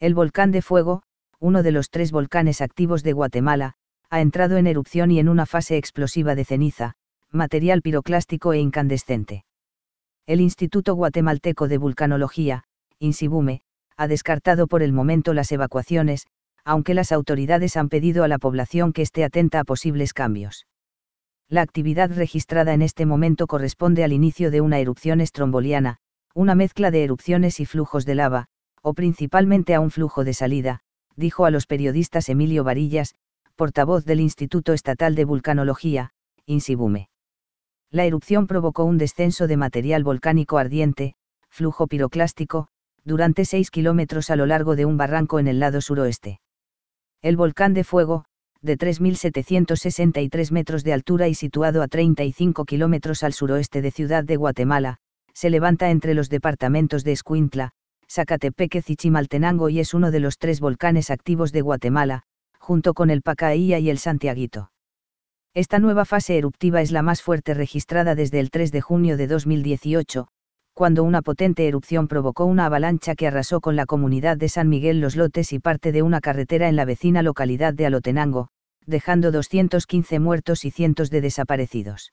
El volcán de fuego, uno de los tres volcanes activos de Guatemala, ha entrado en erupción y en una fase explosiva de ceniza, material piroclástico e incandescente. El Instituto Guatemalteco de Vulcanología, INSIBUME, ha descartado por el momento las evacuaciones, aunque las autoridades han pedido a la población que esté atenta a posibles cambios. La actividad registrada en este momento corresponde al inicio de una erupción estromboliana, una mezcla de erupciones y flujos de lava, o principalmente a un flujo de salida, dijo a los periodistas Emilio Varillas, portavoz del Instituto Estatal de Vulcanología, Insibume. La erupción provocó un descenso de material volcánico ardiente, flujo piroclástico, durante 6 kilómetros a lo largo de un barranco en el lado suroeste. El volcán de fuego, de 3.763 metros de altura y situado a 35 kilómetros al suroeste de Ciudad de Guatemala, se levanta entre los departamentos de Escuintla, Zacatepeque Chimaltenango y es uno de los tres volcanes activos de Guatemala, junto con el Pacaía y el Santiaguito. Esta nueva fase eruptiva es la más fuerte registrada desde el 3 de junio de 2018, cuando una potente erupción provocó una avalancha que arrasó con la comunidad de San Miguel Los Lotes y parte de una carretera en la vecina localidad de Alotenango, dejando 215 muertos y cientos de desaparecidos.